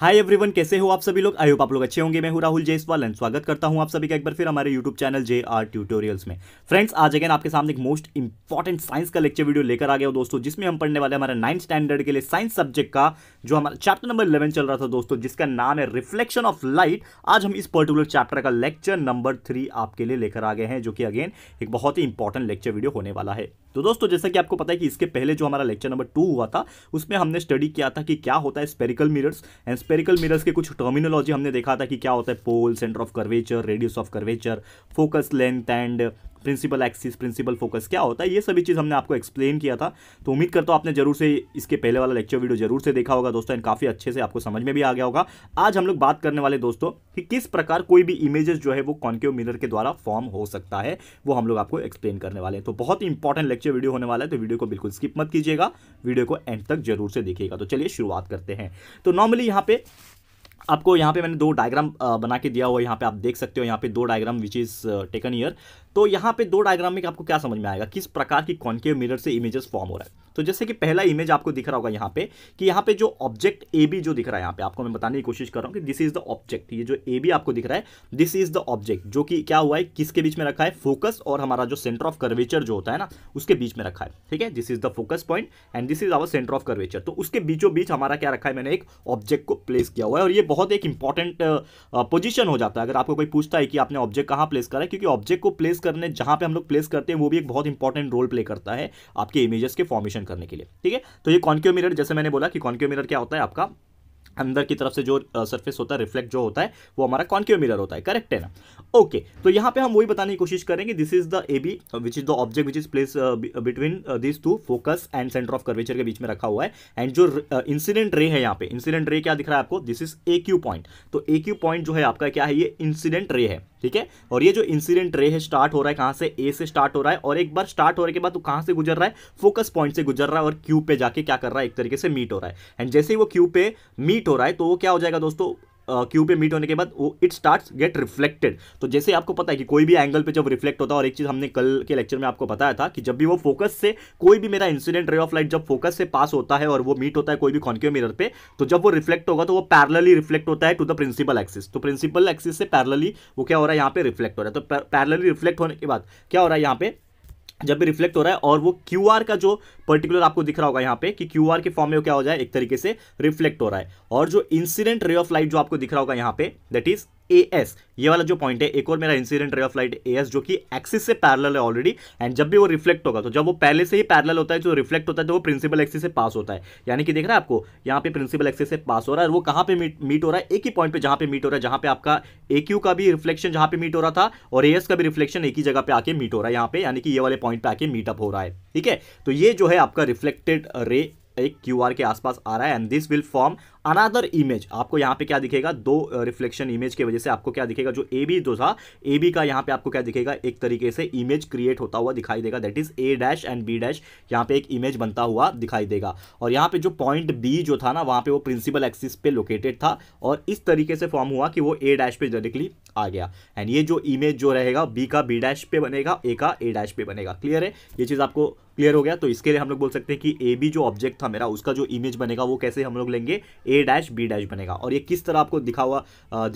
hi everyone कैसे हो आप सभी लोग आई होप आप लोग अच्छे होंगे मैं हूं राहुल जयसवाल एंड स्वागत करता हूं आप सभी का एक बार फिर हमारे YouTube channel J R tutorials में फ्रेंड्स आज अगेन आपके सामने एक मोस्ट इंपॉर्टेंट साइंस का लेक्चर वीडियो लेकर आ गया दोस्तों जिसमें हम पढ़ने वाले हमारे नाइन्थ स्टैंडर्ड के लिए साइंस सब्जेक्ट का जो हमारा चैप्टर नंबर इलेवन चल रहा था दोस्तों जिसका नाम है रिफ्लेक्शन ऑफ लाइट आज हम इस पर्टिकुलर चैप्टर का लेक्चर नंबर थ्री आपके लिए लेकर आ गए हैं जो कि अगेन एक बहुत ही इंपॉर्टेंट लेक्चर वीडियो होने वाला है तो दोस्तों जैसा कि आपको पता है कि इसके पहले जो हमारा लेक्चर नंबर टू हुआ था उसमें हमने स्टडी किया था कि क्या होता है spherical mirrors and spherical mirrors के कुछ टर्मिनोलॉजी हमने देखा था कि क्या होता है pole centre of curvature radius of curvature focus length and principal axis principal focus क्या होता है ये सभी चीज़ हमने आपको एक्सप्लेन किया था तो उम्मीद करता हूँ आपने जरूर से इसके पहले वाला लेक्चर वीडियो जरूर से देखा होगा दोस्तों एंड काफ़ी अच्छे से आपको समझ में भी आ गया होगा आज हम लोग बात करने वाले दोस्तों कि किस प्रकार कोई भी इमेजेस जो है वो कॉन्क्यू मिरर के द्वारा फॉर्म हो सकता है वो हम लोग आपको एक्सप्लेन करने वाले हैं तो बहुत इंपॉर्टेंट लेक्चर वीडियो होने वाला है तो वीडियो को बिल्कुल स्किप मत कीजिएगा वीडियो को एंड तक जरूर से देखिएगा तो चलिए शुरुआत करते हैं तो नॉर्मली यहाँ पे आपको यहाँ पे मैंने दो डायग्राम बना के दिया हुआ है यहाँ पे आप देख सकते हो यहाँ पे दो diagram which is taken here तो यहाँ पे दो डायग्राम में आपको क्या समझ में आएगा किस प्रकार की कॉन्केव मिरर से इमेजेस फॉर्म हो रहा है तो जैसे कि पहला इमेज आपको दिख रहा होगा यहाँ पे कि यहाँ पे जो ऑब्जेक्ट ए बी जो दिख रहा है यहाँ पे आपको मैं बताने की कोशिश कर रहा हूँ कि दिस इज द ऑब्जेक्ट ये जो ए बी आपको दिख रहा है दिस इज द ऑब्जेक्ट जो कि क्या हुआ है किसके बीच में रखा है फोकस और हमारा जो सेंटर ऑफ कर्वेचर जो होता है ना उसके बीच में रखा है ठीक है this is the focus point and this is our centre of curvature तो उसके बीचों बीच हमारा क्या रखा है मैंने एक ऑब्जेक्ट को प्लेस किया हुआ है और ये बहुत एक इंपॉर्टेंट पोजिशन हो जाता है अगर आपको कोई पूछता है कि आपने ऑब्जेक्ट कहाँ प्लेस करा है क्योंकि ऑब्जेक्ट को प्लेस प्लेस करने जहां पे हम लोग प्लेस करते हैं वो भी एक बहुत इंपॉर्टेंट रोल प्ले करता है आपके इमेजेस के फॉर्मेशन करने के लिए ठीक है तो ये कॉन्क्यो मिरर जैसे मैंने बोला कि कॉन्क्यो मिरर क्या होता है आपका अंदर की तरफ से जो सरफेस होता है रिफ्लेक्ट जो होता है वो हमारा कॉन्क्यो मिरर होता है करेक्ट है ना ओके तो यहाँ पे हम वही बताने की कोशिश करेंगे this is the A B which is the object which is place between this two focus and centre of curvature के बीच में रखा हुआ है एंड जो इंसिडेंट रे है यहाँ पे इंसिडेंट रे क्या दिख रहा है आपको this is A Q point तो ए क्यू पॉइंट जो है आपका क्या है ये इंसिडेंट रे है ठीक है और ये जो इंसिडेंट रे है स्टार्ट हो रहा है कहां से ए से स्टार्ट हो रहा है और एक बार स्टार्ट होने के बाद वो कहां से गुजर रहा है फोकस पॉइंट से गुजर रहा है और क्यू पे जाके क्या कर रहा है एक तरीके से मीट हो रहा है एंड जैसे ही वो क्यू पे मीट हो रहा है तो वो क्या हो जाएगा दोस्तों क्यू पे मीट होने के बाद वो इट स्टार्ट गेट रिफ्लेक्टेड तो जैसे आपको पता है कि कोई भी एंगल पे जब रिफ्लेक्ट होता है और एक चीज़ हमने कल के लेक्चर में आपको बताया था कि जब भी वो फोकस से कोई भी मेरा इंसिडेंट रे ऑफ लाइट जब फोकस से पास होता है और वो मीट होता है कोई भी कॉन्क्यू मिरर पे तो जब वो रिफ्लेक्ट होगा तो वो पैरलली रिफ्लेक्ट होता है टू द प्रिंसिपल एक्सिस तो प्रिंसिपल एक्सिस से पैरलली वो क्या हो रहा है यहाँ पे रिफ्लेक्ट हो रहा है तो पैरलली रिफ्लेक्ट होने के बाद क्या हो रहा है यहाँ पे जब भी रिफ्लेक्ट हो रहा है और वो क्यू का जो पर्टिकुलर आपको दिख रहा होगा यहाँ पे कि क्यू के फॉर्म में क्या हो जाए एक तरीके से रिफ्लेक्ट हो रहा है और जो इंसिडेंट रे ऑफ लाइट जो आपको दिख रहा होगा यहाँ पे दैट इज ए एस ये वाला जो पॉइंट है एक और मेरा incident ray of light A S जो कि एक्सिस से पैरल है ऑलरेडी एंड जब भी वो रिफ्लेक्ट होगा तो जब वो पहले से ही पैरल होता है जो रिफ्लेक्ट होता है तो वो प्रिंसिपल एक्सिस से पास होता है यानी कि देख रहा है आपको यहाँ पे प्रिंसिपल एक्सिस से पास हो रहा है और वो कहाँ पे मीट मीट हो रहा है एक ही पॉइंट पर जहाँ पे मीट हो रहा है जहाँ पे आपका ए क्यू का भी रिफ्लेक्शन जहाँ पे मीट हो रहा था और ए एस का भी रिफ्लेक्शन एक ही जगह पे आके मीट हो रहा है यहाँ पे यानी कि ये वाले पॉइंट पे आके मीटअप हो रहा है ठीक है तो ये जो है आपका रिफ्लेक्टेड रे एक क्यू के आसपास आ रहा है and this will form another image आपको यहाँ पे क्या दिखेगा दो रिफ्लेक्शन इमेज की वजह से आपको क्या दिखेगा जो ए बी जो था ए बी का यहाँ पे आपको क्या दिखेगा एक तरीके से इमेज क्रिएट होता हुआ दिखाई देगा that is A dash and B dash यहाँ पे एक इमेज बनता हुआ दिखाई देगा और यहाँ पे जो पॉइंट बी जो था ना वहाँ पे वो प्रिंसिपल एक्सिस पे लोकेटेड था और इस तरीके से फॉर्म हुआ कि वो ए डैश पे डायरेक्टली आ गया एंड ये जो इमेज जो रहेगा बी का बी डैश पे बनेगा ए का ए डैश पे बनेगा क्लियर है ये चीज़ आपको क्लियर हो गया तो इसके लिए हम लोग बोल सकते हैं कि ए बी जो ऑब्जेक्ट था मेरा उसका जो इमेज बनेगा वो कैसे हम लोग लेंगे ए डैश बी डैश बनेगा और ये किस तरह आपको दिखा हुआ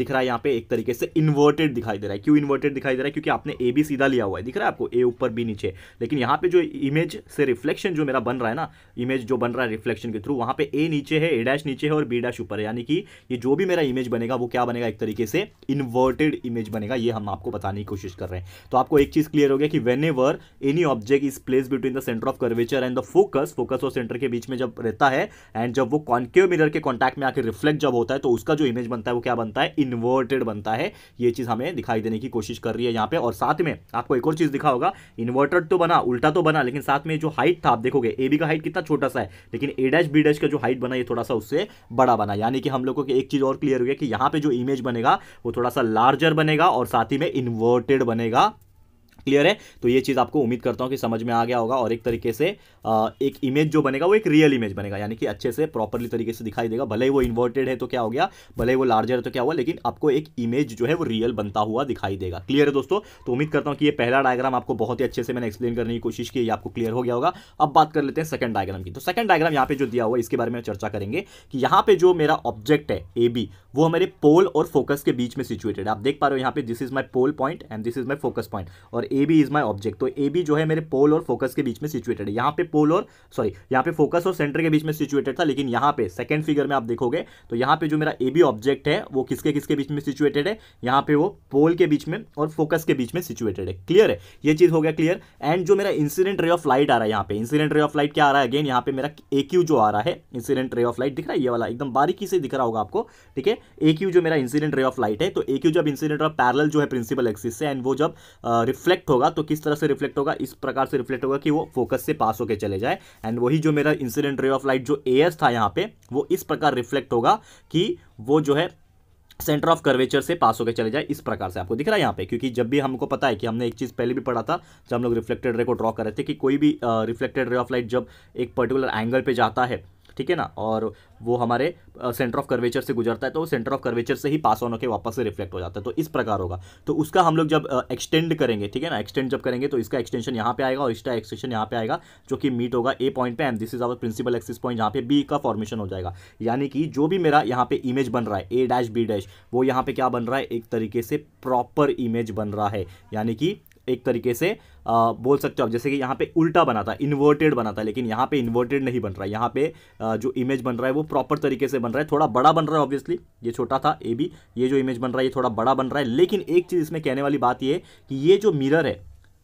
दिख रहा है यहाँ पे एक तरीके से इन्वर्टेड दिखाई दे रहा है क्यों इन्वर्टेड दिखाई दे रहा है क्योंकि आपने ए बी सीधा लिया हुआ है दिख रहा है आपको ए ऊपर बी नीचे लेकिन यहाँ पे जो इमेज से रिफ्लेक्शन जो मेरा बन रहा है ना इमेज जो बन रहा है रिफ्लेक्शन के थ्रू वहाँ पे ए नीचे है ए डैश नीचे है और बी डैश ऊपर है यानी कि ये जो भी मेरा इमेज बनेगा वो क्या बनेगा एक तरीके से इन्वर्टेड इमेज बनेगा ये हम आपको बताने की कोशिश कर रहे हैं तो आपको एक चीज़ क्लियर हो गया कि whenever any object is place between the centre of curvature and the focus focus और सेंटर के बीच में जब रहता है एंड जब वो कॉन्केव मिरर के कॉन्टैक्ट में आकर रिफ्लेक्ट जब होता है तो उसका जो इमेज बनता है वो क्या बनता है इन्वर्टेड बनता है ये चीज़ हमें दिखाई देने की कोशिश कर रही है यहाँ पे और साथ में आपको एक और चीज़ दिखा होगा इन्वर्टेड तो बना उल्टा तो बना लेकिन साथ में जो हाइट था आप देखोगे ए बी का हाइट कितना छोटा सा है लेकिन ए डैश बी डैश का जो हाइट बना ये थोड़ा सा उससे बड़ा बना यानी कि हम लोगों को एक चीज़ और क्लियर हुई है कि यहाँ पे जो इमेज बनेगा वो थोड़ा सा लार्जर बनेगा और साथ ही में इन्वर्टेड बनेगा क्लियर है तो ये चीज़ आपको उम्मीद करता हूँ कि समझ में आ गया होगा और एक तरीके से एक इमेज जो बनेगा वो एक रियल इमेज बनेगा यानी कि अच्छे से प्रॉपरली तरीके से दिखाई देगा भले ही वो इन्वर्टेड है तो क्या हो गया भले ही वो लार्जर है तो क्या हुआ लेकिन आपको एक इमेज जो है वो रियल बनता हुआ दिखाई देगा क्लियर है दोस्तों तो उम्मीद करता हूँ कि ये पहला डायग्राम आपको बहुत ही अच्छे से मैंने एक्सप्लेन करने की कोशिश की आपको क्लियर हो गया होगा अब बात कर लेते हैं सेकंड डायग्राम की तो सेकंड डायग्राम यहाँ पर जो दिया हुआ इसके बारे में चर्चा करेंगे कि यहाँ पर जो मेरा ऑब्जेक्ट है ए बी वो हमारे पोल और फोकस के बीच में सिचुएटेड है आप देख पा रहे हो यहाँ पे this is my pole point and this is my focus point और A B is my object तो ए बी जो है मेरे पोल और फोकस के बीच में सिचुएटेड है यहाँ पे पोल और सॉरी यहाँ पे फोकस और सेंटर के बीच में सिचुएटेड था लेकिन यहाँ पे सेकंड फिगर में आप देखोगे तो यहाँ पे जो मेरा ए बी ऑब्जेक्ट है वो किसके किसके बीच में सिचुएटेड है यहाँ पे वो पोल के बीच में और फोकस के बीच में सिचुएटेड है क्लियर है ये चीज़ हो गया क्लियर एंड जो मेरा इंसिडेंट रे ऑफ लाइट आ रहा है यहाँ पे इंसिडेंट रे ऑफ लाइट क्या आ रहा है अगेन यहाँ पे मेरा ए क्यू जो आ रहा है इंसिडेंट रे ऑफ लाइट दिख रहा है ये वाला एकदम बारीकी से दिख रहा होगा आपको ठीक है ए क्यू जो मेरा इंसिडेंट रे ऑफ लाइट है तो ए क्यू जब इंसिडेंट ऑफ पैरल जो है प्रिंसिपल एक्सिस से एंड वो जब रिफ्लेक्ट रिफ्लेक्ट होगा तो किस तरह से रिफ्लेक्ट होगा इस प्रकार से रिफ्लेक्ट होगा कि वो फोकस से पास होकर चले जाए एंड वही जो मेरा इंसिडेंट रे ऑफ लाइट जो एयर था यहाँ पे वो इस प्रकार रिफ्लेक्ट होगा कि वो जो है सेंटर ऑफ कर्वेचर से पास होकर चले जाए इस प्रकार से आपको दिख रहा है यहाँ पे क्योंकि जब भी हमको पता है कि हमने एक चीज़ पहले भी पढ़ा था जब हम लोग रिफ्लेक्टेड रे को ड्रॉ कर रहे थे कि कोई भी रिफ्लेक्टेड रे ऑफ लाइट जब एक पर्टिकुलर एंगल पे जाता है ठीक है ना और वो हमारे सेंटर ऑफ कर्वेचर से गुजरता है तो सेंटर ऑफ कर्वेचर से ही पास ऑन होकर वापस से रिफ्लेक्ट हो जाता है तो इस प्रकार होगा तो उसका हम लोग जब एक्सटेंड करेंगे ठीक है ना एक्सटेंड जब करेंगे तो इसका एक्सटेंशन यहाँ पे आएगा और इसका एक्सटेंशन यहाँ पे आएगा जो कि मीट होगा ए पॉइंट पे and this is our principal axis point यहाँ पे बी का फॉर्मेशन हो जाएगा यानी कि जो भी मेरा यहाँ पे इमेज बन रहा है ए डैश बी डैश वो यहाँ पे क्या बन रहा है एक तरीके से प्रॉपर इमेज बन रहा है यानी कि एक तरीके से आ, बोल सकते हो आप जैसे कि यहाँ पे उल्टा बना था इन्वर्टेड बना था लेकिन यहाँ पे इन्वर्टेड नहीं बन रहा है यहाँ पे आ, जो इमेज बन रहा है वो प्रॉपर तरीके से बन रहा है थोड़ा बड़ा बन रहा है ऑब्वियसली ये छोटा था ए बी ये जो इमेज बन रहा है ये थोड़ा बड़ा बन रहा है लेकिन एक चीज़ इसमें कहने वाली बात ये कि ये जो मिरर है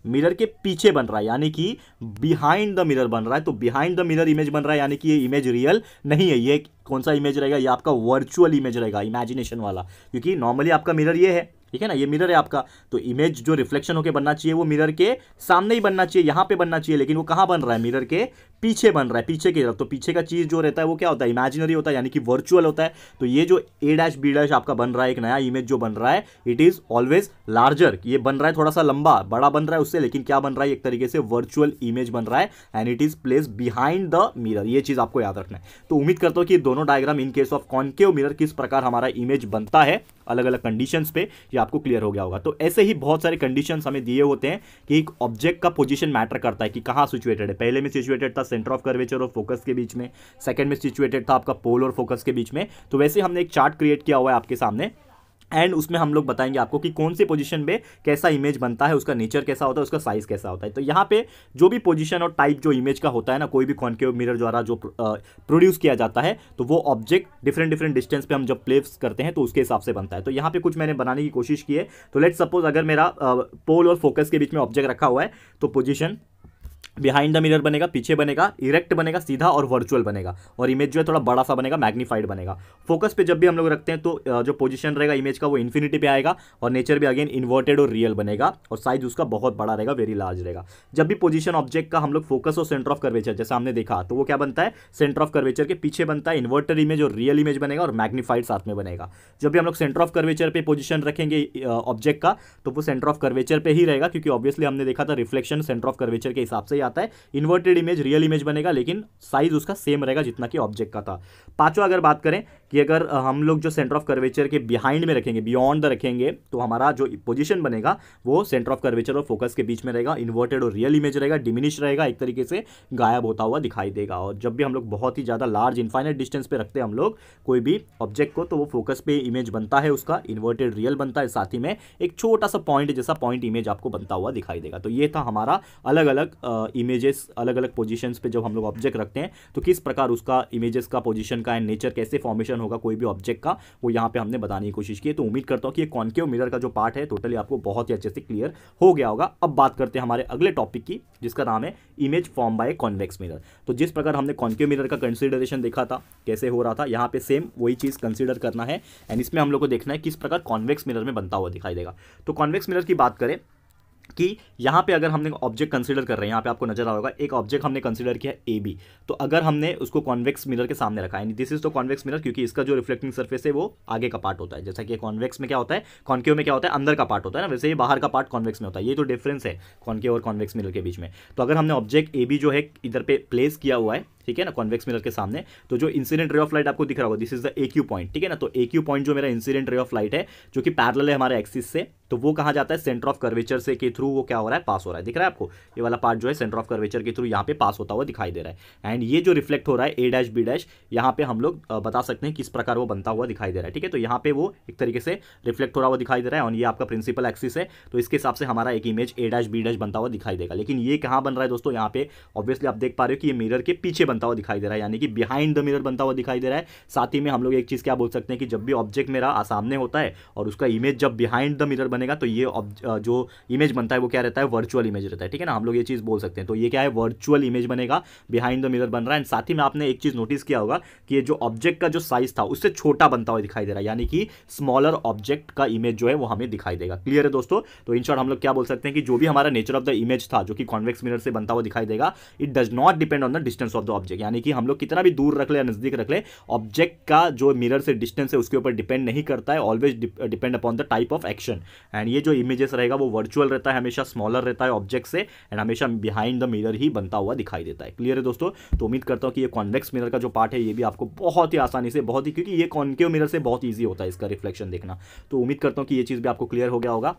मिरर के पीछे बन रहा है यानी कि बिहाइंड द मिरर बन रहा है तो बिहाइंड द मिरर इमेज बन रहा है यानी कि ये इमेज रियल नहीं है ये कौन सा इमेज रहेगा ये आपका वर्चुअल इमेज रहेगा इमेजिनेशन वाला क्योंकि नॉर्मली आपका मिरर ये है ठीक है ना ये मिरर है आपका तो इमेज जो रिफ्लेक्शन होकर बनना चाहिए वो मिरर के सामने ही बनना चाहिए यहाँ पे बनना चाहिए लेकिन वो कहाँ बन रहा है मिरर के पीछे बन रहा है पीछे की तरफ तो पीछे का चीज़ जो रहता है वो क्या होता है इमेजिनरी होता है यानी कि वर्चुअल होता है तो ये जो ए डैश बी डैश आपका बन रहा है एक नया इमेज जो बन रहा है इट इज़ ऑलवेज लार्जर ये बन रहा है थोड़ा सा लंबा बड़ा बन रहा है उससे लेकिन क्या बन रहा है एक तरीके से वर्चुअल इमेज बन रहा है and it is place behind the mirror ये चीज़ आपको याद रखना है तो उम्मीद करता हूँ कि दोनों diagram in case of concave mirror किस प्रकार हमारा इमेज बनता है अलग अलग कंडीशन पे आपको क्लियर हो गया होगा तो ऐसे ही बहुत सारे कंडीशन हमें दिए होते हैं कि एक ऑब्जेक्ट का पोजिशन मैटर करता है कि कहाँ सिचुएटेड है पहले में सिचुएटेड था सेंटर ऑफ कर्वेचर और फोकस के बीच में सेकेंड में सिचुएटेड था आपका पोल और फोकस के बीच में तो वैसे हमने एक चार्ट क्रिएट किया हुआ है आपके सामने एंड उसमें हम लोग बताएंगे आपको कि कौन सी पोजीशन पे कैसा इमेज बनता है उसका नेचर कैसा होता है उसका साइज कैसा होता है तो यहाँ पे जो भी पोजीशन और टाइप जो इमेज का होता है ना कोई भी के मिरर द्वारा जो प्रोड्यूस किया जाता है तो वो ऑब्जेक्ट डिफरेंट डिफरेंट डिस्टेंस पे हम जब प्लेस करते हैं तो उसके हिसाब से बनता है तो यहाँ पर कुछ मैंने बनाने की कोशिश की है तो लेट सपोज अगर मेरा पोल और फोकस के बीच में ऑब्जेक्ट रखा हुआ है तो पोजिशन बिहाइंड द मिरर बनेगा पीछे बनेगा इरेक्ट बनेगा सीधा और वर्चुअल बनेगा और इमेज जो है थोड़ा बड़ा सा बनेगा मैग्नीफाइड बनेगा फोकस पे जब भी हम लोग रखते हैं तो जो पोजीशन रहेगा इमेज का वो इन्फिनिटी पे आएगा और नेचर भी अगेन इन्वर्टेड और रियल बनेगा और साइज उसका बहुत बड़ा रहेगा वेरी लार्ज रहेगा जब भी पोजिशन ऑब्जेक्ट का हम लोग फोकस और सेंटर ऑफ कर्वेचर जैसे हमने देखा तो वो क्या बनता है सेंटर ऑफ कर्वेचर के पीछे बनता है इन्वर्टेड इमेज और रियल इमेज बनेगा और मैग्नीफाइड साथ में बनेगा जब भी हम लोग सेंटर ऑफ कर्वेचर पर पोजिशन रखेंगे ऑब्जेक्ट का तो वो सेंटर ऑफ कर्वेचर पर ही रहेगा क्योंकि ऑब्वियसली हमने देखा था रिफ्लेक्शन सेंटर ऑफ कर्वेचर के हिसाब से जाता है इन्वर्टेड इमेज रियल इमेज बनेगा लेकिन साइज उसका सेम रहेगा जितना कि ऑब्जेक्ट का था पांचवा अगर बात करें कि अगर हम लोग जो सेंटर ऑफ कर्वेचर के बिहाइंड में रखेंगे बियॉन्ड द रखेंगे तो हमारा जो पोजीशन बनेगा वो सेंटर ऑफ कर्वेचर और फोकस के बीच में रहेगा इन्वर्टेड और रियल इमेज रहेगा डिमिनिश रहेगा एक तरीके से गायब होता हुआ दिखाई देगा और जब भी हम लोग बहुत ही ज़्यादा लार्ज इन्फाइनाइट डिस्टेंस पे रखते हैं हम लोग कोई भी ऑब्जेक्ट को तो वो फोकस पे इमेज बनता है उसका इन्वर्टेड रियल बनता है साथ ही में एक छोटा सा पॉइंट जैसा पॉइंट इमेज आपको बनता हुआ दिखाई देगा तो ये था हमारा अलग अलग इमेजेस अलग अलग पोजिशन पर जब हम लोग ऑब्जेक्ट रखते हैं तो किस प्रकार उसका इमेजेस का पोजिशन का एंड नेचर कैसे फॉर्मेशन पोजिशन होगा कोई भी ऑब्जेक्ट का वो यहाँ पे हमने बताने की कोशिश की तो उम्मीद करता हूँ कि ये कॉन्केव मिरर का जो पार्ट है टोटली आपको बहुत ही अच्छे से क्लियर हो गया होगा अब बात करते हैं हमारे अगले टॉपिक की जिसका नाम है image form by convex mirror तो जिस प्रकार हमने कॉन्केव मिरर का कंसिडरेशन देखा था कैसे हो रहा था यहाँ पे सेम वही चीज़ कंसिडर करना है एंड इसमें हम लोग को देखना है किस प्रकार कॉन्वेक्स मिरर में बनता हुआ दिखाई देगा तो कॉन्वेक्स मिरर की बात करें कि यहाँ पे अगर हमने ऑब्जेक्ट कंसीडर कर रहे हैं यहाँ पे आपको नजर आ होगा एक ऑब्जेक्ट हमने कंसीडर किया ए बी तो अगर हमने उसको कॉन्वेक्स मिरर के सामने रखा यानी दिस इज तो कॉन्वेक्स मिरर क्योंकि इसका जो रिफ्लेक्टिंग सर्फेस है वो आगे का पार्ट होता है जैसा कि कॉन्वेक्स में क्या होता है कॉन्केव में क्या होता है अंदर का पार्ट होता है ना वैसे ही बाहर का पार्ट कॉन्वेक्स में होता है ये तो डिफरेंस है कॉन्केव और कॉन्वेक्स मिरर के बीच में तो अगर हमने ऑब्जेक्ट ए बी जो है इधर पे प्लेस किया हुआ है ठीक है ना कॉन्वेक्स मिरर के सामने तो जो इंसिडेंट रे ऑफ लाइट आपको दिख रहा होगा this is the A point ठीक है ना तो एक यू पॉइंट जो मेरा इंसिडेंट रे ऑफ लाइट है जो कि पैरल है हमारे एक्सिस से तो वो कहा जाता है सेंटर ऑफ कर्वेचर से के थ्रू वो क्या हो रहा है पास हो रहा है दिख रहा है आपको ये वाला पार्ट जो है सेंटर ऑफ कर्वेचर के थ्रू यहाँ पे पास होता हुआ दिखाई दे रहा है एंड ये जो रिफ्लेक्ट हो रहा है ए डैश बी डैश यहाँ पे हम लोग बता सकते हैं किस प्रकार वो बनता हुआ दिखाई दे रहा है ठीक है तो यहाँ पे वो एक तरीके से रिफ्लेक्ट हो रहा हुआ दिखाई दे रहा है और ये आपका प्रिंसिपल एक्सिस है तो इसके हिसाब से हमारा एक image A dash B dash बनता हुआ दिखाई देगा लेकिन ये कहाँ बन रहा है दोस्तों यहाँ पे ऑब्वियसली आप देख पा रहे हो कि ये मिरर के पीछे बन बनता हुआ दिखाई दे रहा है यानी कि बिहाइंड द मिरर बनता हुआ दिखाई दे रहा है साथ ही में हम लोग एक चीज़ क्या बोल सकते हैं कि जब भी ऑब्जेक्ट मेरा सामने होता है और उसका इमेज जब बिहाइंड द मिरर बनेगा तो ये जो इमेज बनता है वो क्या रहता है वर्चुअल इमेज रहता है ठीक है ना हम लोग ये चीज़ बोल सकते हैं तो ये क्या है वर्चुअल इमेज बनेगा बिहाइंड द मिरर बन रहा है एंड साथ ही में आपने एक चीज़ नोटिस किया होगा कि ये जो ऑब्जेक्ट का जो साइज था उससे छोटा बनता हुआ दिखाई दे रहा है यानी कि स्मॉलर ऑब्जेक्ट का इमेज जो है वो हमें दिखाई देगा क्लियर है दोस्तों तो इन शॉर्ट हम लोग क्या बोल सकते हैं कि जो भी हमारा नेचर ऑफ द इमेज था जो कि कॉन्वेक्स मिरर से बनता हुआ दिखाई देगा it does not depend on the distance of the object object यानी कि हम लोग कितना भी दूर रख ले या नज़दीक रख ले ऑब्जेक्ट का जो मिरर से डिस्टेंस है उसके ऊपर डिपेंड नहीं करता है always depend upon the type of action and ये जो इमेजेस रहेगा वो वर्चुअल रहता है हमेशा स्मॉलर रहता है ऑब्जेक्ट से एंड हमेशा बिहाइंड द मिरर ही बनता हुआ दिखाई देता है क्लियर है दोस्तों तो उम्मीद करता हूँ कि ये कॉन्वेक्स मिरर का जो पार्ट है ये भी आपको बहुत ही आसानी से बहुत ही क्योंकि ये कॉन्केव मिरर से बहुत ईजी होता है इसका रिफ्लेक्शन देखना तो उम्मीद करता हूँ कि ये चीज़ भी आपको क्लियर हो गया होगा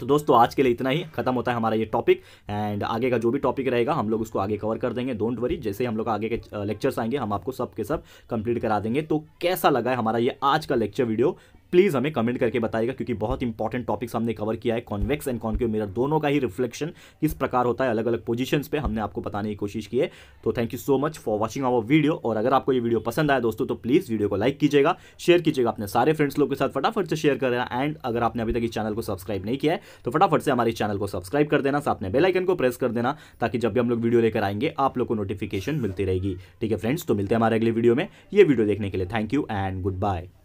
तो दोस्तों आज के लिए इतना ही खत्म होता है हमारा ये टॉपिक एंड आगे का जो भी टॉपिक रहेगा हम लोग उसको आगे कवर कर देंगे डोंट वरी जैसे हम लोग आगे के लेक्चर्स uh, आएंगे हम आपको सब के सब कंप्लीट करा देंगे तो कैसा लगा है हमारा ये आज का लेक्चर वीडियो प्लीज़ हमें कमेंट करके बताएगा क्योंकि बहुत इंपॉर्टेंट टॉपिक्स हमने कवर किया है कॉन्वेक्स एंड कॉन्क्यू मिरर दोनों का ही रिफ्लेक्शन किस प्रकार होता है अलग अलग पोजीशंस पे हमने आपको बताने की कोशिश की है तो thank you so much for watching our video और अगर आपको ये वीडियो पसंद आया दोस्तों तो प्लीज़ वीडियो को लाइक कीजिएगा शेयर कीजिएगा अपने सारे फ्रेंड्स लोग के साथ फटाफट से शेयर कर देना एंड अगर आपने अभी तक इस चैनल को सब्सक्राइब नहीं किया है तो फटाफट से हमारे चैनल को सब्सक्राइब कर देना साथ में बेलाइकन को प्रेस कर देना ताकि जब भी हम लोग वीडियो लेकर आएंगे आप लोग को नोटिफिकेशन मिलती रहेगी ठीक है फ्रेंड्स तो मिलते हैं हमारे अगले वीडियो में ये वीडियो देखने के लिए thank you and good bye